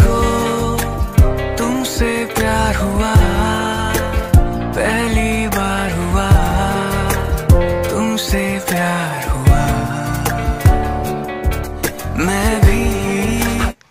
को तुमसे प्यार हुआ पहली बार हुआ तुमसे प्यार हुआ मैं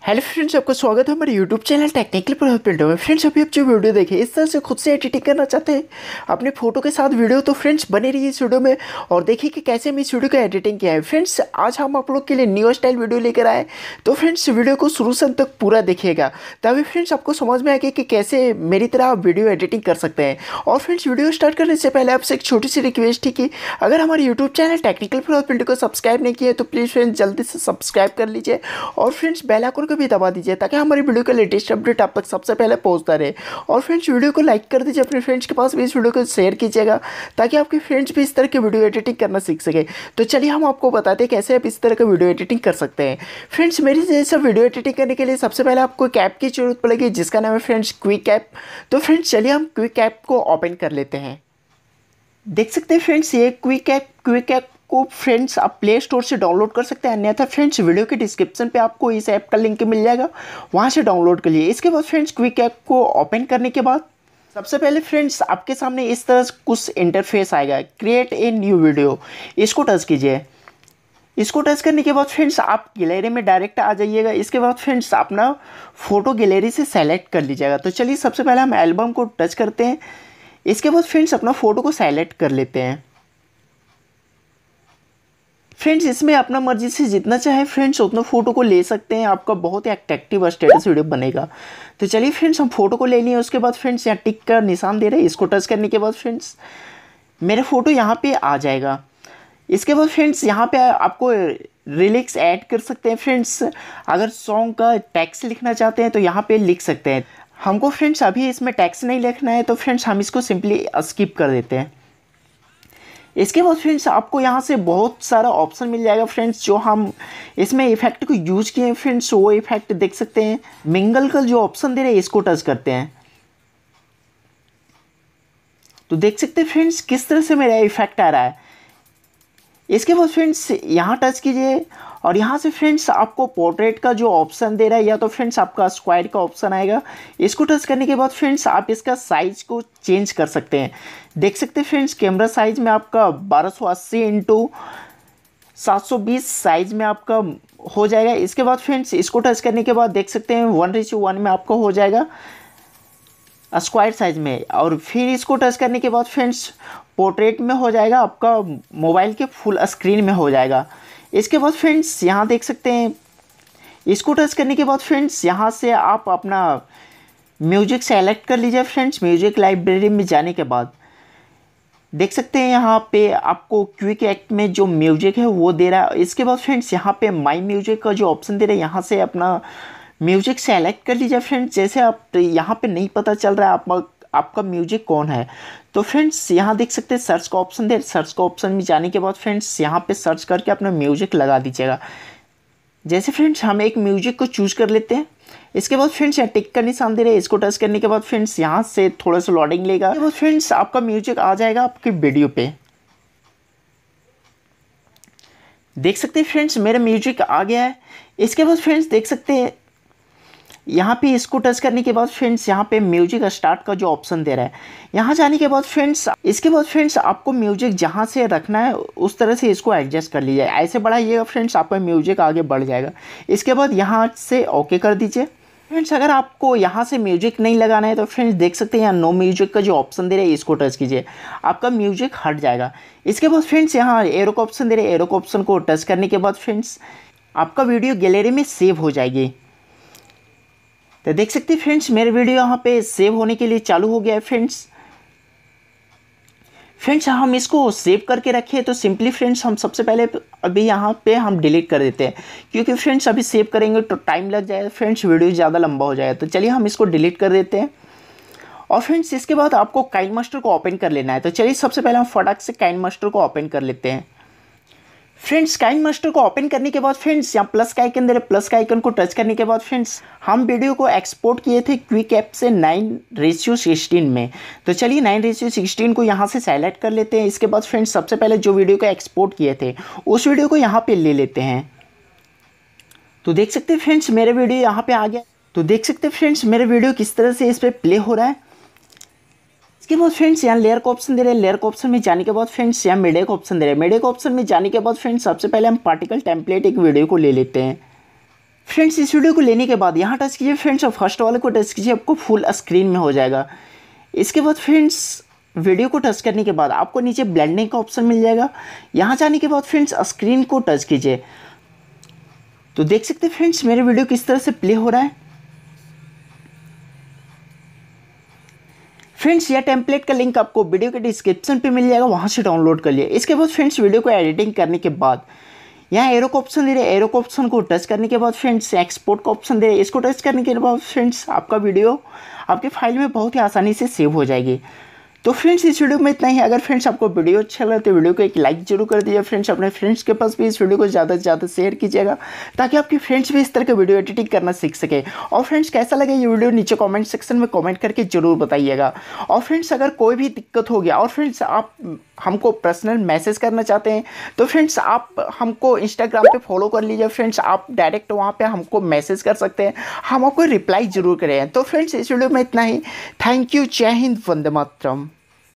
हेलो फ्रेंड्स आपका स्वागत है हमारे यूट्यूब चैनल टेक्निकल प्रोफिल्डो में फ्रेंड्स अभी आप जो वीडियो देखें इस तरह से खुद से एडिटिंग करना चाहते हैं अपने फोटो के साथ वीडियो तो फ्रेंड्स बने रहिए इस वीडियो में और देखिए कि कैसे हम इस वीडियो का एडिटिंग किया है फ्रेंड्स आज हम आप लोग के लिए न्यू स्टाइल वीडियो लेकर आए तो फ्रेंड्स वीडियो को शुरू से तक पूरा देखिएगा तभी फ्रेंड्स आपको समझ में आएगा कि कैसे मेरी तरह आप वीडियो एडिटिंग कर सकते हैं और फ्रेंड्स वीडियो स्टार्ट करने से पहले आपसे एक छोटी सी रिक्वेस्ट है कि अगर हमारे यूट्यूब चैनल टेक्निकल प्रोफिल्डो को सब्सक्राइब नहीं किया तो प्लीज़ फ्रेंड्स जल्दी से सब्सक्राइब कर लीजिए और फ्रेंड्स बेलाइकन को पे भी दबा दीजिए ताकि हमारी वीडियो का लेटेस्ट अपडेट आप तक सबसे पहले पहुँचता रहे और फ्रेंड्स वीडियो को लाइक कर दीजिए अपने फ्रेंड्स के पास भी इस वीडियो को शेयर कीजिएगा ताकि आपके फ्रेंड्स भी इस तरह की वीडियो एडिटिंग करना सीख सके तो चलिए हम आपको बताते हैं कैसे आप इस तरह का वीडियो एडिटिंग कर सकते हैं फ्रेंड्स मेरी जैसे वीडियो एडिटिंग करने के लिए सबसे पहले आपको एक ऐप की जरूरत पड़ेगी जिसका नाम है फ्रेंड्स क्विक ऐप तो फ्रेंड्स चलिए हम क्विक ऐप को ओपन कर लेते हैं देख सकते हैं फ्रेंड्स ये क्विक ऐप क्विक ऐप को फ्रेंड्स आप प्ले स्टोर से डाउनलोड कर सकते हैं अन्यथा फ्रेंड्स वीडियो के डिस्क्रिप्शन पे आपको इस ऐप का लिंक मिल जाएगा वहाँ से डाउनलोड कर लिए इसके बाद फ्रेंड्स क्विक ऐप को ओपन करने के बाद सबसे पहले फ्रेंड्स आपके सामने इस तरह कुछ इंटरफेस आएगा क्रिएट ए न्यू वीडियो इसको टच कीजिए इसको टच करने के बाद फ्रेंड्स आप गैलरी में डायरेक्ट आ जाइएगा इसके बाद फ्रेंड्स अपना फ़ोटो गैलरी से सेलेक्ट कर लीजिएगा तो चलिए सबसे पहले हम एल्बम को टच करते हैं इसके बाद फ्रेंड्स अपना फ़ोटो को सेलेक्ट कर लेते हैं फ्रेंड्स इसमें अपना मर्जी से जितना चाहे फ्रेंड्स उतना फ़ोटो को ले सकते हैं आपका बहुत ही अट्रैक्टिव और स्टेटस वीडियो बनेगा तो चलिए फ्रेंड्स हम फोटो को ले लिए उसके बाद फ्रेंड्स यहाँ टिक का निशान दे रहे हैं इसको टच करने के बाद फ्रेंड्स मेरा फ़ोटो यहाँ पे आ जाएगा इसके बाद फ्रेंड्स यहाँ पे आपको रिलिक्स ऐड कर सकते हैं फ्रेंड्स अगर सॉन्ग का टैक्स लिखना चाहते हैं तो यहाँ पे लिख सकते हैं हमको फ्रेंड्स अभी इसमें टैक्स नहीं लिखना है तो फ्रेंड्स हम इसको सिंपली स्किप कर देते हैं इसके बाद फ्रेंड्स आपको यहाँ से बहुत सारा ऑप्शन मिल जाएगा फ्रेंड्स जो हम इसमें इफेक्ट को यूज किए हैं फ्रेंड्स वो इफेक्ट देख सकते हैं मिंगल का जो ऑप्शन दे रहे हैं इसको टच करते हैं तो देख सकते हैं फ्रेंड्स किस तरह से मेरा इफेक्ट आ रहा है इसके बाद फ्रेंड्स यहाँ टच कीजिए और यहाँ से फ्रेंड्स आपको पोर्ट्रेट का जो ऑप्शन दे रहा है या तो फ्रेंड्स आपका स्क्वायर का ऑप्शन आएगा इसको टच करने के बाद फ्रेंड्स आप इसका साइज को चेंज कर सकते हैं देख सकते हैं फ्रेंड्स कैमरा साइज में आपका बारह सौ अस्सी इंटू सात सौ बीस साइज में आपका हो जाएगा इसके बाद फ्रेंड्स इसको टच करने के बाद देख सकते हैं वन रिच वन में आपका हो जाएगा स्क्वायर साइज में और फिर इसको टच करने के बाद फ्रेंड्स पोर्ट्रेट में हो जाएगा आपका मोबाइल के फुल स्क्रीन में हो जाएगा इसके बाद फ्रेंड्स यहाँ देख सकते हैं इसको टच करने के बाद फ्रेंड्स यहाँ से आप अपना म्यूजिक सेलेक्ट कर लीजिए फ्रेंड्स म्यूजिक लाइब्रेरी में जाने के बाद देख सकते हैं यहाँ पे आपको क्विक एक्ट में जो म्यूजिक है वो दे रहा है इसके बाद फ्रेंड्स यहाँ पे माई म्यूजिक का जो ऑप्शन दे रहा है यहाँ से अपना म्यूजिक सेलेक्ट कर लीजिए फ्रेंड्स जैसे आप यहाँ पे नहीं पता चल रहा है आप आपका म्यूजिक कौन है तो फ्रेंड्स यहाँ देख सकते हैं सर्च का ऑप्शन दे सर्च का ऑप्शन में जाने के बाद फ्रेंड्स यहाँ पे सर्च करके अपना म्यूजिक लगा दीजिएगा जैसे फ्रेंड्स हम एक म्यूजिक को चूज कर लेते हैं इसके बाद फ्रेंड्स यहाँ टिक का निशान दे रहे हैं इसको टच करने के बाद फ्रेंड्स यहाँ से थोड़ा सा लॉडिंग लेगा तो फ्रेंड्स आपका म्यूजिक आ जाएगा आपकी वीडियो पे देख सकते हैं फ्रेंड्स मेरा म्यूजिक आ गया है इसके बाद फ्रेंड्स देख सकते हैं यहाँ पे इसको टच करने के बाद फ्रेंड्स यहाँ पे म्यूजिक स्टार्ट का जो ऑप्शन दे रहा है यहाँ जाने के बाद फ्रेंड्स इसके बाद फ्रेंड्स आपको म्यूजिक जहाँ से रखना है उस तरह से इसको एडजस्ट कर लीजिए ऐसे बढ़ाइएगा फ्रेंड्स आपका म्यूजिक आगे बढ़ जाएगा इसके बाद यहाँ से ओके कर दीजिए फ्रेंड्स अगर आपको यहाँ से म्यूजिक नहीं लगाना है तो फ्रेंड्स देख सकते हैं यहाँ नो म्यूजिक का जो ऑप्शन दे रहा है इसको टच कीजिए आपका म्यूजिक हट जाएगा इसके बाद फ्रेंड्स यहाँ एरो का ऑप्शन दे रहे एरो का ऑप्शन को टच करने के बाद फ्रेंड्स आपका वीडियो गैलरी में सेव हो जाएगी तो देख सकते हैं फ्रेंड्स मेरे वीडियो यहाँ पे सेव होने के लिए चालू हो गया है फ्रेंड्स फ्रेंड्स हाँ, हम इसको सेव करके रखे तो सिंपली फ्रेंड्स हम सबसे पहले अभी यहाँ पे हम डिलीट कर देते हैं क्योंकि फ्रेंड्स अभी सेव करेंगे तो टाइम लग जाएगा फ्रेंड्स वीडियो ज़्यादा लंबा हो जाएगा तो चलिए हम इसको डिलीट कर देते हैं और फ्रेंड्स इसके बाद आपको काइन मास्टर को ओपन कर लेना है तो चलिए सबसे पहले हम फटाक से काइन मास्टर को ओपन कर लेते हैं फ्रेंड्स काइन मास्टर को ओपन करने के बाद फ्रेंड्स यहाँ प्लस का आइकन दे रहे प्लस का आइकन को टच करने के बाद फ्रेंड्स हम वीडियो को एक्सपोर्ट किए थे क्विक ऐप से नाइन रेशियो सिक्सटीन में तो चलिए नाइन रेशियो सिक्सटीन को यहाँ से सेलेक्ट कर लेते हैं इसके बाद फ्रेंड्स सबसे पहले जो वीडियो को एक्सपोर्ट किए थे उस वीडियो को यहाँ पर ले लेते हैं तो देख सकते फ्रेंड्स मेरे वीडियो यहाँ पर आ गया तो देख सकते फ्रेंड्स मेरे वीडियो किस तरह से इस पर प्ले हो रहा है इसके बाद फ्रेंड्स यहाँ लेयर का ऑप्शन दे रहे हैं लेयर का ऑप्शन में जाने के बाद फ्रेंड्स यहाँ मेडे का ऑप्शन दे रहे हैं मेडे का ऑप्शन में जाने के बाद फ्रेंड्स सबसे पहले हम पार्टिकल टेम्पलेट एक वीडियो को ले लेते हैं फ्रेंड्स इस वीडियो को लेने के बाद यहाँ टच कीजिए फ्रेंड्स और फर्स्ट वाले को टच कीजिए आपको फुल स्क्रीन में हो जाएगा इसके बाद फ्रेंड्स वीडियो को टच करने के बाद आपको नीचे ब्लेंडिंग का ऑप्शन मिल जाएगा यहाँ जाने के बाद फ्रेंड्स स्क्रीन को टच कीजिए तो देख सकते हैं फ्रेंड्स मेरे वीडियो किस तरह से प्ले हो रहा है फ्रेंड्स यह टेम्पलेट का लिंक आपको वीडियो के डिस्क्रिप्शन पे मिल जाएगा वहाँ से डाउनलोड कर लिए इसके बाद फ्रेंड्स वीडियो को एडिटिंग करने के बाद यहाँ एरो का ऑप्शन दे रहे एरो का ऑप्शन को टच करने के बाद फ्रेंड्स एक्सपोर्ट का ऑप्शन दे रहे इसको टच करने के बाद फ्रेंड्स आपका वीडियो आपके फाइल में बहुत ही आसानी से सेव हो जाएगी तो फ्रेंड्स इस वीडियो में इतना ही अगर फ्रेंड्स आपको वीडियो अच्छा लगे तो वीडियो को एक लाइक जरूर कर दीजिए फ्रेंड्स अपने फ्रेंड्स के पास भी इस वीडियो को ज़्यादा से ज़्यादा शेयर कीजिएगा ताकि आपके फ्रेंड्स भी इस तरह के वीडियो एडिटिंग करना सीख सके और फ्रेंड्स कैसा लगे ये वीडियो नीचे कॉमेंट सेक्शन में कॉमेंट करके ज़रूर बताइएगा और फ्रेंड्स अगर कोई भी दिक्कत हो गया और फ्रेंड्स आप हमको पर्सनल मैसेज करना चाहते हैं तो फ्रेंड्स आप हमको इंस्टाग्राम पे फॉलो कर लीजिए फ्रेंड्स आप डायरेक्ट वहाँ पे हमको मैसेज कर सकते हैं हम आपको रिप्लाई ज़रूर करें तो फ्रेंड्स इस वीडियो में इतना ही थैंक यू जय हिंद वंदे मातरम